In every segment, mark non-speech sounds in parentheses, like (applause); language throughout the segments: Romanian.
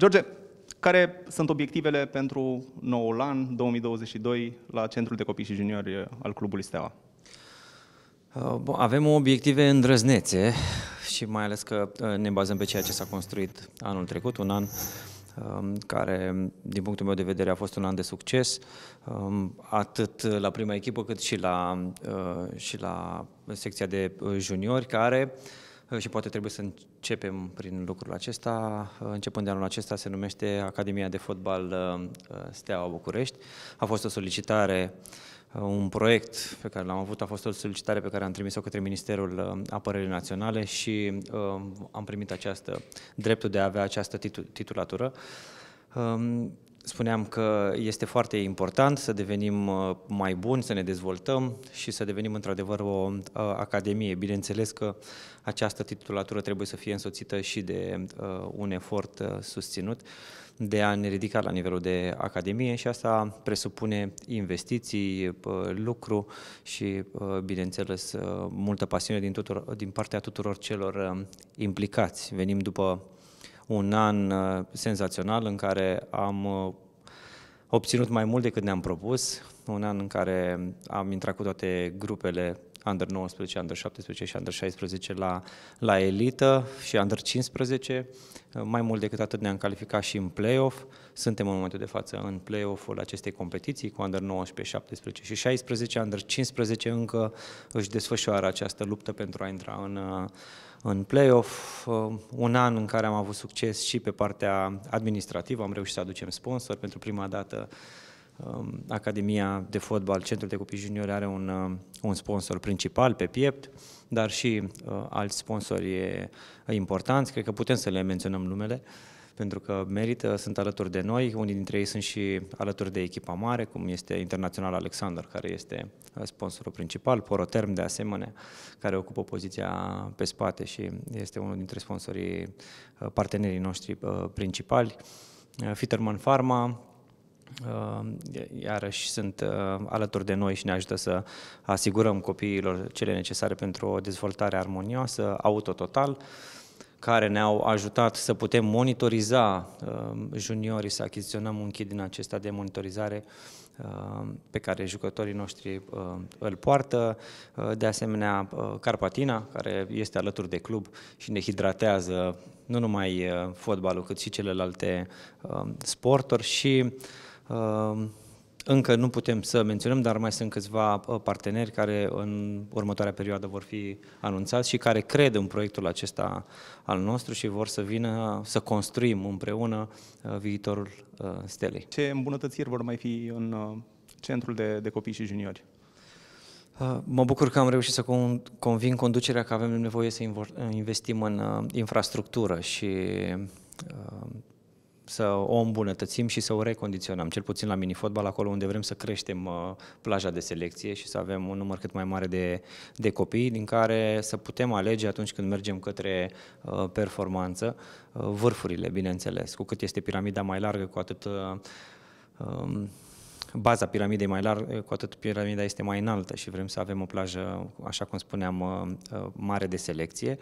George, care sunt obiectivele pentru noul an 2022 la Centrul de Copii și Juniori al Clubului Steaua? Uh, avem obiective îndrăznețe și mai ales că uh, ne bazăm pe ceea ce s-a construit anul trecut, un an um, care, din punctul meu de vedere, a fost un an de succes, um, atât la prima echipă cât și la, uh, și la secția de juniori, care Ă, și poate trebuie să începem prin lucrul acesta. Ă, începând de anul acesta se numește Academia de Fotbal ă, Steaua București. A fost o solicitare un proiect pe care l-am avut a fost o solicitare pe care am trimis-o către Ministerul Apărării Naționale și am primit această dreptul de a avea această titulatură. Spuneam că este foarte important să devenim uh, mai buni, să ne dezvoltăm și să devenim într-adevăr o uh, academie. Bineînțeles că această titulatură trebuie să fie însoțită și de uh, un efort susținut de a ne ridica la nivelul de academie și asta presupune investiții, lucru și, bineînțeles, multă pasiune din, tuturor, din partea tuturor celor implicați. Venim după un an uh, senzațional în care am uh, obținut mai mult decât ne-am propus, un an în care am intrat cu toate grupele Under 19, Under 17 și Under 16 la, la elită și Under 15. Uh, mai mult decât atât ne-am calificat și în play-off. Suntem în momentul de față în play-off-ul acestei competiții cu Under 19, 17 și 16. Under 15 încă își desfășoară această luptă pentru a intra în, în play-off, uh, un an în care am avut succes și pe partea administrativă, am reușit să aducem sponsor pentru prima dată. Um, Academia de fotbal, Centrul de Copii Juniori are un, uh, un sponsor principal pe piept, dar și uh, alți sponsori importanți, cred că putem să le menționăm numele. Uh, pentru că merită, sunt alături de noi, unii dintre ei sunt și alături de echipa mare, cum este Internațional Alexander, care este uh, sponsorul principal, Poroterm de asemenea, care ocupă poziția pe spate și este unul dintre sponsorii, uh, partenerii noștri uh, principali, Fitterman Pharma, iarăși sunt alături de noi și ne ajută să asigurăm copiilor cele necesare pentru o dezvoltare armonioasă, autototal, total care ne-au ajutat să putem monitoriza uh, juniorii, să achiziționăm un kit din acesta de monitorizare uh, pe care jucătorii noștri uh, îl poartă. De asemenea, Carpatina, care este alături de club și ne hidratează nu numai fotbalul, cât și celelalte sporturi și încă nu putem să menționăm, dar mai sunt câțiva uh, parteneri care în următoarea perioadă vor fi anunțați și care cred în proiectul acesta al nostru și vor să vină să construim împreună uh, viitorul uh, stelei. Ce îmbunătățiri vor mai fi în centrul de, de copii și juniori? Mă bucur că am reușit să convin conducerea că avem nevoie să investim în infrastructură și să o îmbunătățim și să o recondiționăm, cel puțin la minifotbal, acolo unde vrem să creștem uh, plaja de selecție și să avem un număr cât mai mare de, de copii, din care să putem alege atunci când mergem către uh, performanță uh, vârfurile, bineînțeles. Cu cât este piramida mai largă, cu atât um, baza piramidei mai largă, cu atât piramida este mai înaltă și vrem să avem o plajă, așa cum spuneam, mare de selecție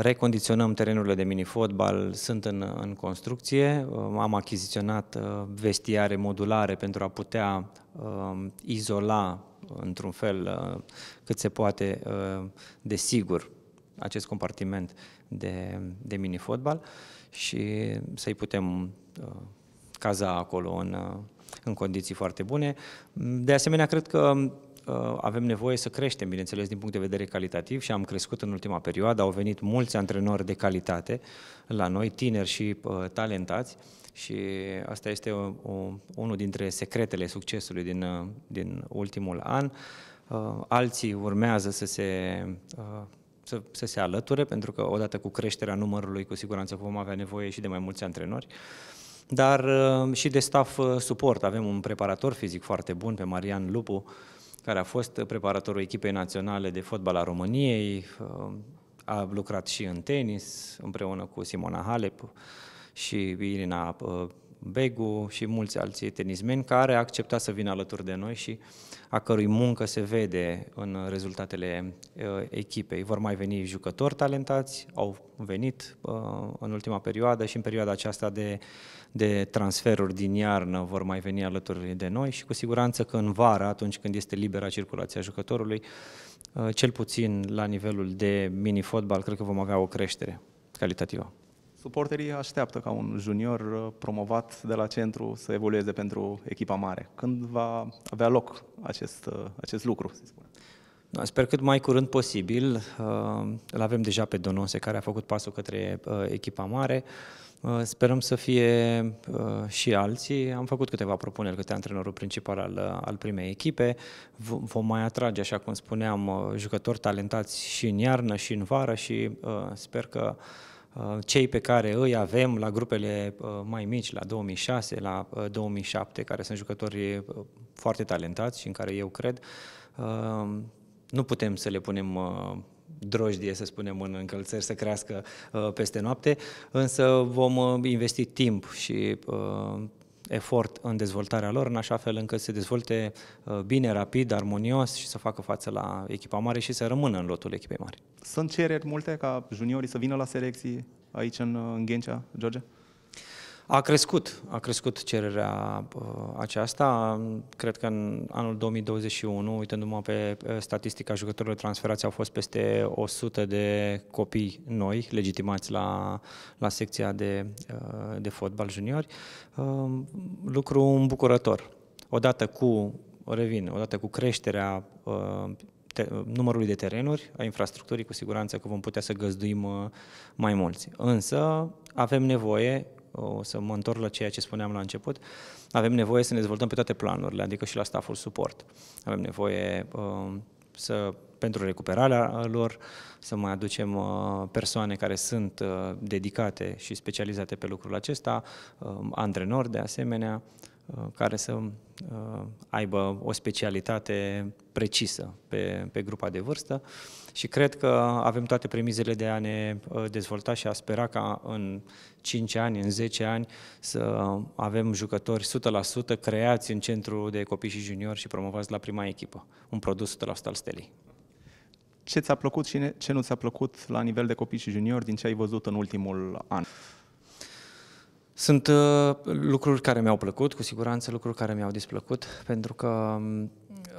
recondiționăm terenurile de minifotbal, sunt în, în construcție, uh, am achiziționat uh, vestiare modulare pentru a putea uh, izola într-un fel cât se poate de sigur acest compartiment de, de minifotbal și să-i putem caza acolo în, în condiții foarte bune. De asemenea, cred că Uh, avem nevoie să creștem, bineînțeles, din punct de vedere calitativ și am crescut în ultima perioadă, au venit mulți antrenori de calitate la noi, tineri și uh, talentați și asta este o, o, unul dintre secretele succesului din, uh, din ultimul an. Alții urmează să se să, să se alăture, pentru că odată cu creșterea numărului, cu siguranță vom avea nevoie și de mai mulți antrenori, dar și de staff suport. Avem un preparator fizic foarte bun pe Marian Lupu, care a fost preparatorul echipei naționale de fotbal a României, uh, a lucrat și în tenis împreună cu Simona Halep și Irina uh, Begu și mulți alții tenismeni care a acceptat să vină alături de noi și a cărui muncă se vede în rezultatele uh, echipei. Vor mai veni jucători talentați, au venit uh, în ultima perioadă și în perioada aceasta de, de transferuri din iarnă vor mai veni alături de noi și cu siguranță că în vară, atunci când este libera circulația jucătorului, uh, cel puțin la nivelul de mini-fotbal, cred că vom avea o creștere calitativă suporterii așteaptă ca un junior uh, promovat de la centru să evolueze pentru echipa mare. Când va avea loc acest, uh, acest lucru, să spunem? Da, sper cât mai curând posibil. Uh, îl avem deja pe Donose, care a făcut pasul către echipa mare. Sperăm să fie și alții. Am făcut câteva propuneri către antrenorul principal al, al primei echipe. Vom mai atrage, așa cum spuneam, jucători talentați și în iarnă și în vară și sper că Uh, cei pe care îi avem la grupele uh, mai mici, la 2006, la 2007, uh, care sunt jucători foarte talentați și în care eu cred, nu putem să le punem drojdie, să spunem, în încălțări să crească peste noapte, însă vom investi timp și efort în dezvoltarea lor, în așa fel încât să se dezvolte uh, bine, rapid, armonios și să facă față la echipa mare și să rămână în lotul echipei mari. Sunt cereri multe ca juniorii să vină la selecții aici în, uh, în Ghencea, George? A crescut, a crescut cererea uh, aceasta. Cred că în anul 2021, uitându-mă pe uh, statistica jucătorilor transferați, au fost peste 100 de copii noi, legitimați la, la secția de, uh, de fotbal juniori. Lucru îmbucurător. Odată cu, revin, odată cu creșterea numărului de terenuri, a infrastructurii, cu siguranță că vom putea să găzduim mai mulți. Însă avem nevoie o să mă întorc la ceea ce spuneam la început, avem nevoie să ne dezvoltăm pe toate planurile, adică și la stafful suport. Avem nevoie um, să pentru recuperarea uh, lor, să mai aducem uh, persoane care sunt uh, dedicate și specializate pe lucrul acesta, um, antrenori de asemenea, Uh, care să uh, aibă o specialitate precisă pe, pe grupa de vârstă și cred că avem toate premizele de a ne uh, dezvolta și a spera ca în 5 ani, în 10 ani să avem jucători 100% creați în centru de copii și juniori și promovați la prima echipă, un produs 100% al stelei. Ce ți-a plăcut și ce nu ți-a plăcut la nivel de copii și juniori din ce ai văzut în ultimul an? Sunt uh, lucruri care mi-au plăcut, cu siguranță lucruri care mi-au displăcut, pentru că mm,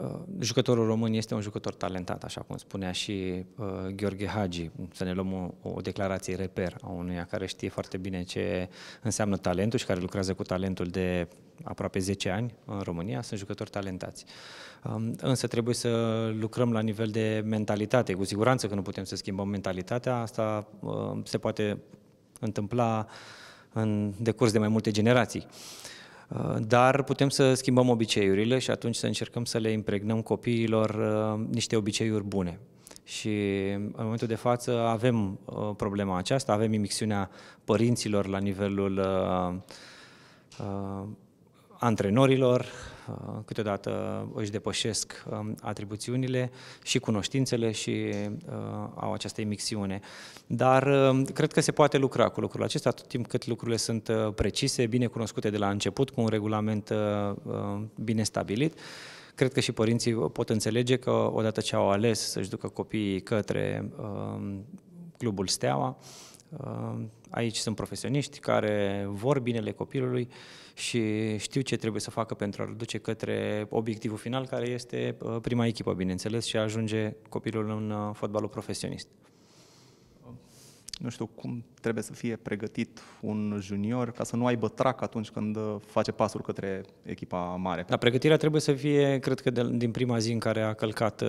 uh, jucătorul român este un jucător talentat, așa cum spunea și uh, Gheorghe Hagi, să ne luăm o, o declarație reper a unuia care știe foarte bine ce înseamnă talentul și care lucrează cu talentul de aproape 10 ani în România, sunt jucători talentați. Um, însă trebuie să lucrăm la nivel de mentalitate. Cu siguranță că nu putem să schimbăm mentalitatea, asta uh, se poate întâmpla uh, în decurs de mai multe generații. Uh, dar putem să schimbăm obiceiurile și atunci să încercăm să le impregnăm copiilor uh, niște obiceiuri bune. Și în momentul de față avem uh, problema aceasta, avem imixiunea părinților la nivelul antrenorilor, uh, câteodată își depășesc um, atribuțiunile și cunoștințele și uh, au această imixiune. Dar um, cred că se poate lucra cu lucrul acesta atât timp cât lucrurile sunt uh, precise, bine cunoscute de la început, cu un regulament bine stabilit cred că și părinții pot înțelege că odată ce au ales să-și ducă copiii către um, clubul Steaua, Aici sunt profesioniști care vor binele copilului și știu ce trebuie să facă pentru a-l duce către obiectivul final, care este uh, prima echipă, bineînțeles, și ajunge copilul în uh, fotbalul profesionist. Nu știu cum trebuie să fie pregătit un junior ca să nu aibă trac atunci când uh, face pasul către echipa mare. Da, pregătirea trebuie să fie, cred că, de, din prima zi în care a călcat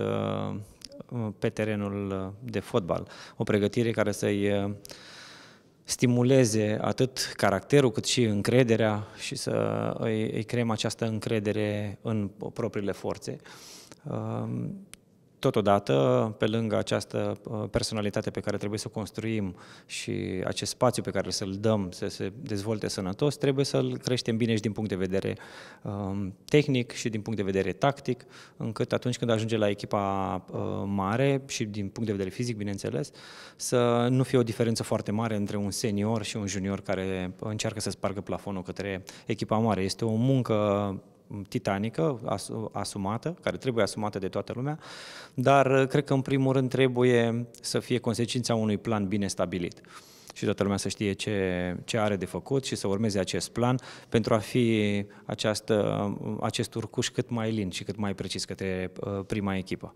pe terenul uh, de fotbal. O pregătire care să-i uh, stimuleze atât caracterul cât și încrederea și să uh, îi, îi creăm această încredere în propriile forțe. Totodată, pe lângă această uh, personalitate pe care trebuie să o construim și acest spațiu pe care să-l dăm să se dezvolte sănătos, trebuie să-l creștem bine și din punct de vedere um, tehnic și din punct de vedere tactic, încât atunci când ajunge la echipa uh, mare și din punct de vedere fizic, bineînțeles, să nu fie o diferență foarte mare între un senior și un junior care încearcă să spargă plafonul către echipa mare. Este o muncă titanică, as, asumată, care trebuie asumată de toată lumea, dar uh, cred că în primul rând trebuie să fie consecința unui plan bine stabilit și toată lumea să știe ce, ce are de făcut și să urmeze acest plan pentru a fi această, acest urcuș cât mai lin și cât mai precis către uh, prima echipă.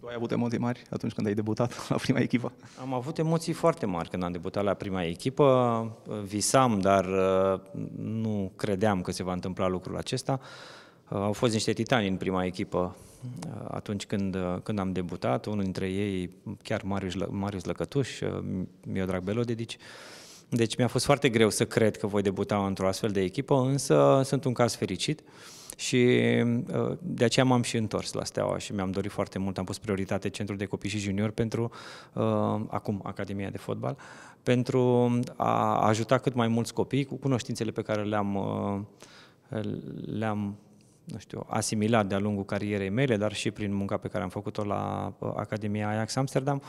Tu ai avut emoții mari atunci când ai debutat (laughs) la prima echipă? Am avut emoții foarte mari când am debutat la prima echipă. Visam, dar uh, nu credeam că se va întâmpla lucrul acesta. Uh, au fost niște titani în prima echipă uh, atunci când, când am debutat, unul dintre ei, chiar Marius, Marius Lăcătuș, Miodrag Belodedici. Deci mi-a fost foarte greu să cred că voi debuta într-o astfel de echipă, însă sunt un caz fericit. Uh, și uh, de aceea m-am și întors la Steaua și mi-am dorit foarte mult, am pus prioritate centrul de copii și juniori pentru, uh, acum Academia de Fotbal, pentru a ajuta cât mai mulți copii cu cunoștințele pe care le-am, uh, le-am nu știu, asimilat de-a lungul carierei mele, dar și prin munca pe care am făcut-o la Academia Ajax Amsterdam, uh,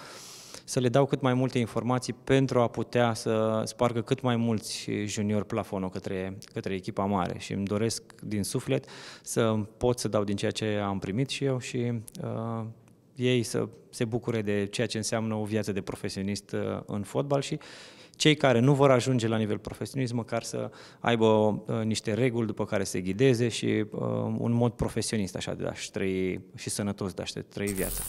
să le dau cât mai multe informații pentru a putea să spargă cât mai mulți junior plafonul către, către echipa mare și îmi doresc din suflet să pot să dau din ceea ce am primit și eu și uh, ei să se bucure de ceea ce înseamnă o viață de profesionist uh, în fotbal și cei care nu vor ajunge la nivel profesionist, măcar să aibă uh, niște reguli după care se ghideze și uh, un mod profesionist așa de a-și trăi și sănătos de a-și trăi viața.